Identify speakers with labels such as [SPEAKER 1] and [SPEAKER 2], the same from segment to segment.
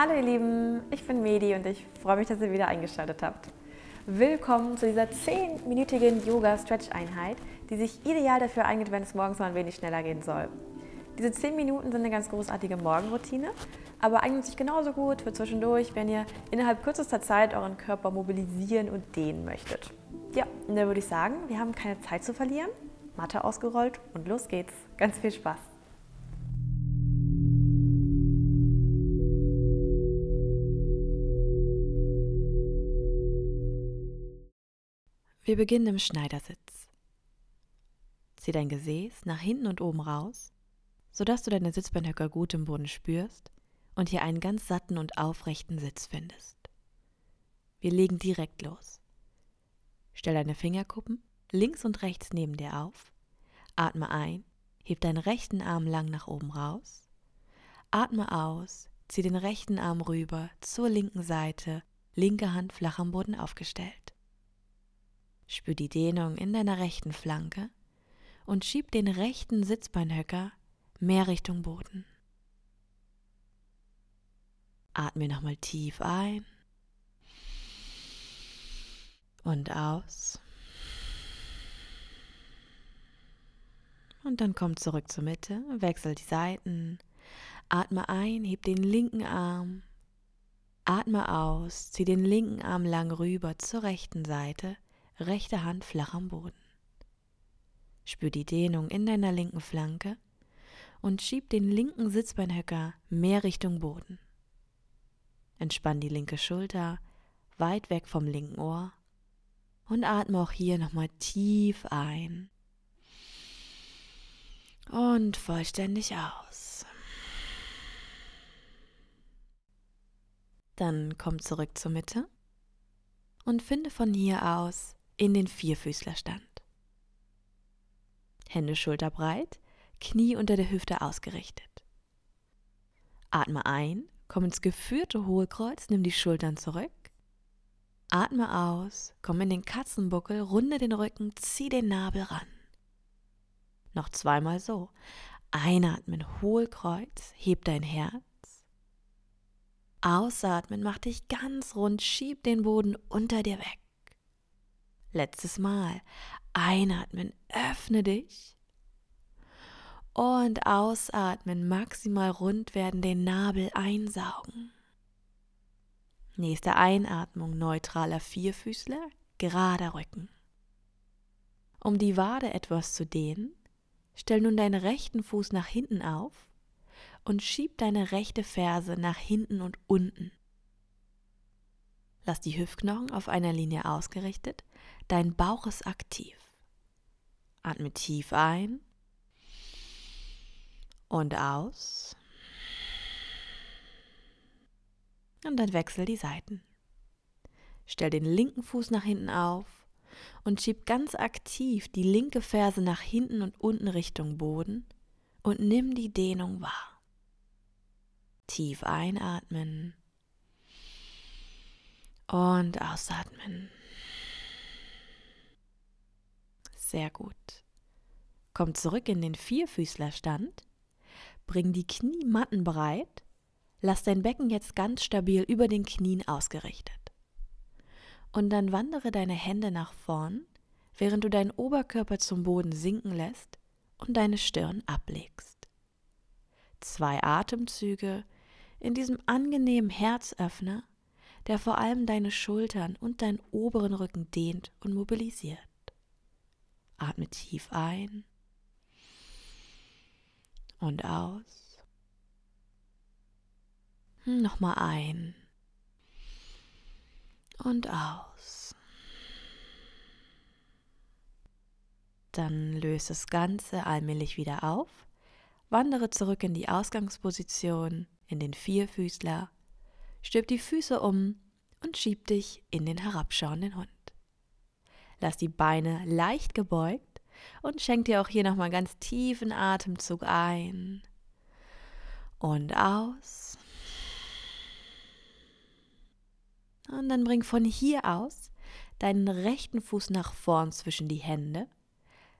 [SPEAKER 1] Hallo ihr Lieben, ich bin Medi und ich freue mich, dass ihr wieder eingeschaltet habt. Willkommen zu dieser 10-minütigen Yoga-Stretch-Einheit, die sich ideal dafür eignet, wenn es morgens mal ein wenig schneller gehen soll. Diese 10 Minuten sind eine ganz großartige Morgenroutine, aber eignet sich genauso gut für zwischendurch, wenn ihr innerhalb kürzester Zeit euren Körper mobilisieren und dehnen möchtet. Ja, und da würde ich sagen, wir haben keine Zeit zu verlieren. Matte ausgerollt und los geht's. Ganz viel Spaß! Wir beginnen im Schneidersitz. Zieh dein Gesäß nach hinten und oben raus, sodass du deine Sitzbeinhöcker gut im Boden spürst und hier einen ganz satten und aufrechten Sitz findest. Wir legen direkt los. Stell deine Fingerkuppen links und rechts neben dir auf. Atme ein, heb deinen rechten Arm lang nach oben raus. Atme aus, zieh den rechten Arm rüber zur linken Seite, linke Hand flach am Boden aufgestellt. Spür die Dehnung in deiner rechten Flanke und schieb den rechten Sitzbeinhöcker mehr Richtung Boden. Atme nochmal tief ein und aus. Und dann komm zurück zur Mitte, wechsel die Seiten. Atme ein, heb den linken Arm. Atme aus, zieh den linken Arm lang rüber zur rechten Seite rechte Hand flach am Boden. Spür die Dehnung in deiner linken Flanke und schieb den linken Sitzbeinhöcker mehr Richtung Boden. Entspann die linke Schulter weit weg vom linken Ohr und atme auch hier nochmal tief ein und vollständig aus. Dann komm zurück zur Mitte und finde von hier aus in den Vierfüßlerstand. Hände schulterbreit, Knie unter der Hüfte ausgerichtet. Atme ein, komm ins geführte Hohlkreuz, nimm die Schultern zurück. Atme aus, komm in den Katzenbuckel, runde den Rücken, zieh den Nabel ran. Noch zweimal so. Einatmen, Hohlkreuz, heb dein Herz. Ausatmen, mach dich ganz rund, schieb den Boden unter dir weg. Letztes Mal. Einatmen, öffne dich. Und ausatmen, maximal rund werden, den Nabel einsaugen. Nächste Einatmung, neutraler Vierfüßler, gerader Rücken. Um die Wade etwas zu dehnen, stell nun deinen rechten Fuß nach hinten auf und schieb deine rechte Ferse nach hinten und unten. Lass die Hüftknochen auf einer Linie ausgerichtet. Dein Bauch ist aktiv. Atme tief ein und aus. Und dann wechsel die Seiten. Stell den linken Fuß nach hinten auf und schieb ganz aktiv die linke Ferse nach hinten und unten Richtung Boden und nimm die Dehnung wahr. Tief einatmen und ausatmen. Sehr gut. Komm zurück in den Vierfüßlerstand. Bring die Knie mattenbreit. Lass dein Becken jetzt ganz stabil über den Knien ausgerichtet. Und dann wandere deine Hände nach vorn, während du deinen Oberkörper zum Boden sinken lässt und deine Stirn ablegst. Zwei Atemzüge in diesem angenehmen Herzöffner der vor allem deine Schultern und deinen oberen Rücken dehnt und mobilisiert. Atme tief ein und aus. Nochmal ein und aus. Dann löse das Ganze allmählich wieder auf, wandere zurück in die Ausgangsposition, in den Vierfüßler stülp die Füße um und schieb dich in den herabschauenden Hund. Lass die Beine leicht gebeugt und schenk dir auch hier nochmal ganz tiefen Atemzug ein und aus. Und dann bring von hier aus deinen rechten Fuß nach vorn zwischen die Hände,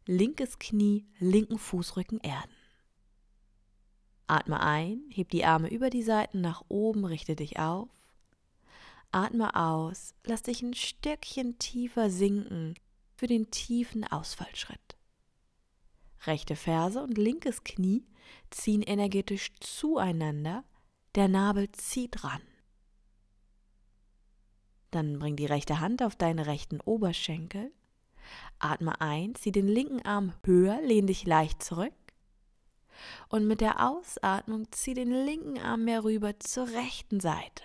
[SPEAKER 1] linkes Knie, linken Fußrücken erden. Atme ein, heb die Arme über die Seiten nach oben, richte dich auf. Atme aus, lass dich ein Stückchen tiefer sinken für den tiefen Ausfallschritt. Rechte Ferse und linkes Knie ziehen energetisch zueinander, der Nabel zieht ran. Dann bring die rechte Hand auf deine rechten Oberschenkel. Atme ein, zieh den linken Arm höher, lehn dich leicht zurück und mit der Ausatmung zieh den linken Arm mehr rüber zur rechten Seite.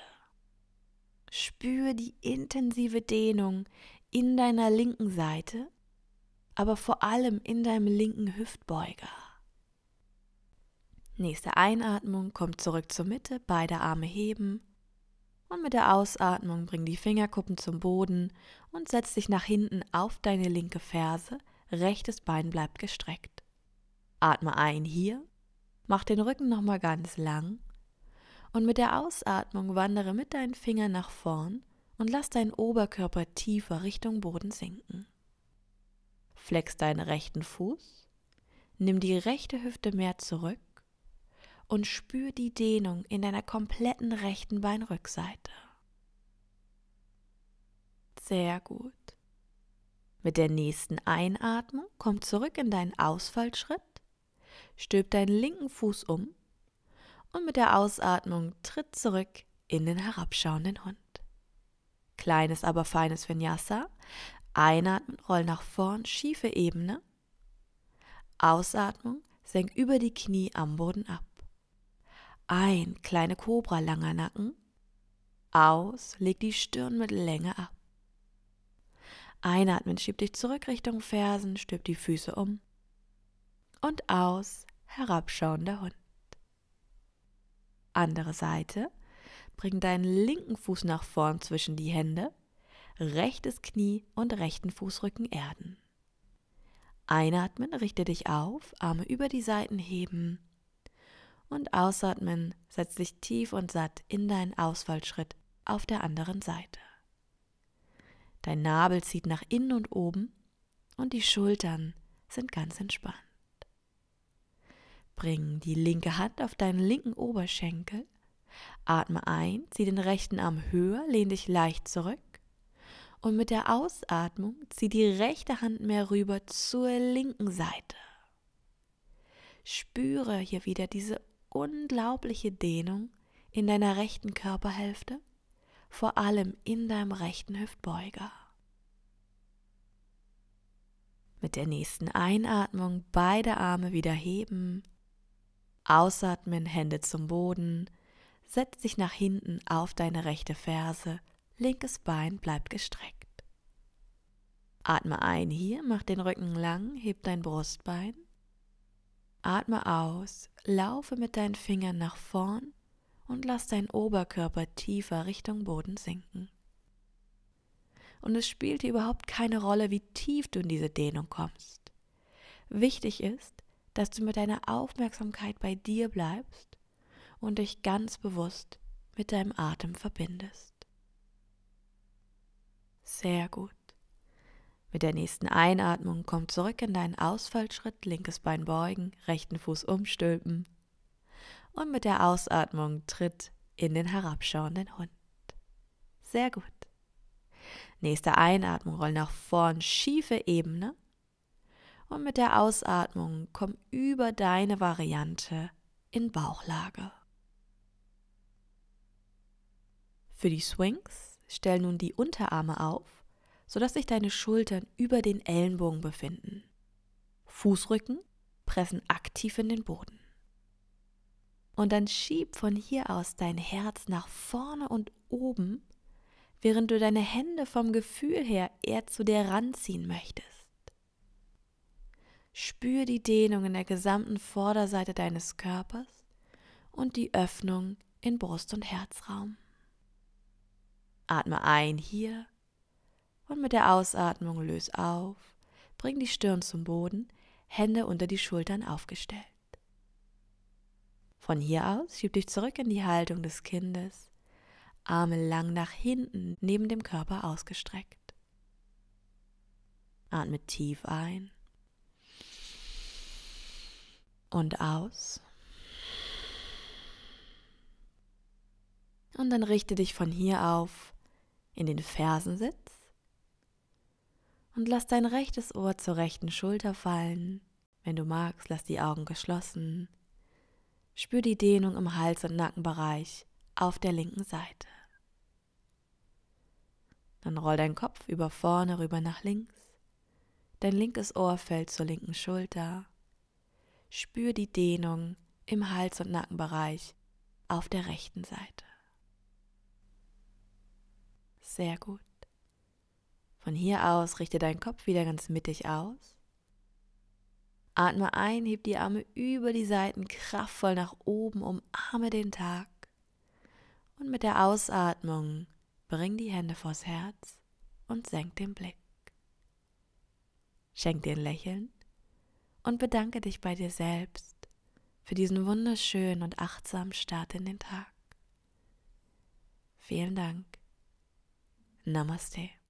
[SPEAKER 1] Spür die intensive Dehnung in deiner linken Seite, aber vor allem in deinem linken Hüftbeuger. Nächste Einatmung, komm zurück zur Mitte, beide Arme heben. Und mit der Ausatmung bring die Fingerkuppen zum Boden und setz dich nach hinten auf deine linke Ferse, rechtes Bein bleibt gestreckt. Atme ein hier, mach den Rücken nochmal ganz lang und mit der Ausatmung wandere mit deinen Fingern nach vorn und lass deinen Oberkörper tiefer Richtung Boden sinken. Flex deinen rechten Fuß, nimm die rechte Hüfte mehr zurück und spür die Dehnung in deiner kompletten rechten Beinrückseite. Sehr gut. Mit der nächsten Einatmung komm zurück in deinen Ausfallschritt stülp deinen linken Fuß um und mit der Ausatmung tritt zurück in den herabschauenden Hund. Kleines, aber feines Vinyasa. Einatmen, roll nach vorn, schiefe Ebene. Ausatmung, senk über die Knie am Boden ab. Ein, kleine Kobra, langer Nacken. Aus, leg die Stirn mit Länge ab. Einatmen, schieb dich zurück Richtung Fersen, stülp die Füße um und aus herabschauender Hund. Andere Seite. Bring deinen linken Fuß nach vorn zwischen die Hände, rechtes Knie und rechten Fußrücken erden. Einatmen, richte dich auf, Arme über die Seiten heben und ausatmen, setz dich tief und satt in deinen Ausfallschritt auf der anderen Seite. Dein Nabel zieht nach innen und oben und die Schultern sind ganz entspannt. Bring die linke Hand auf deinen linken Oberschenkel. Atme ein, zieh den rechten Arm höher, lehn dich leicht zurück. Und mit der Ausatmung zieh die rechte Hand mehr rüber zur linken Seite. Spüre hier wieder diese unglaubliche Dehnung in deiner rechten Körperhälfte, vor allem in deinem rechten Hüftbeuger. Mit der nächsten Einatmung beide Arme wieder heben Ausatmen, Hände zum Boden. Setz dich nach hinten auf deine rechte Ferse. Linkes Bein bleibt gestreckt. Atme ein hier, mach den Rücken lang, heb dein Brustbein. Atme aus, laufe mit deinen Fingern nach vorn und lass deinen Oberkörper tiefer Richtung Boden sinken. Und es spielt dir überhaupt keine Rolle, wie tief du in diese Dehnung kommst. Wichtig ist, dass du mit deiner Aufmerksamkeit bei dir bleibst und dich ganz bewusst mit deinem Atem verbindest. Sehr gut. Mit der nächsten Einatmung komm zurück in deinen Ausfallschritt, linkes Bein beugen, rechten Fuß umstülpen. Und mit der Ausatmung tritt in den herabschauenden Hund. Sehr gut. Nächste Einatmung, roll nach vorn, schiefe Ebene und mit der Ausatmung komm über deine Variante in Bauchlage. Für die Swings stell nun die Unterarme auf, sodass sich deine Schultern über den Ellenbogen befinden. Fußrücken pressen aktiv in den Boden. Und dann schieb von hier aus dein Herz nach vorne und oben, während du deine Hände vom Gefühl her eher zu dir ranziehen möchtest. Spür die Dehnung in der gesamten Vorderseite deines Körpers und die Öffnung in Brust- und Herzraum. Atme ein hier und mit der Ausatmung löse auf, bring die Stirn zum Boden, Hände unter die Schultern aufgestellt. Von hier aus schieb dich zurück in die Haltung des Kindes, Arme lang nach hinten neben dem Körper ausgestreckt. Atme tief ein und aus. Und dann richte dich von hier auf in den Fersensitz und lass dein rechtes Ohr zur rechten Schulter fallen. Wenn du magst, lass die Augen geschlossen. Spür die Dehnung im Hals- und Nackenbereich auf der linken Seite. Dann roll dein Kopf über vorne rüber nach links. Dein linkes Ohr fällt zur linken Schulter. Spür die Dehnung im Hals- und Nackenbereich auf der rechten Seite. Sehr gut. Von hier aus richte deinen Kopf wieder ganz mittig aus. Atme ein, heb die Arme über die Seiten kraftvoll nach oben, umarme den Tag. Und mit der Ausatmung bring die Hände vors Herz und senk den Blick. Schenk dir ein Lächeln und bedanke dich bei dir selbst für diesen wunderschönen und achtsamen Start in den Tag. Vielen Dank. Namaste.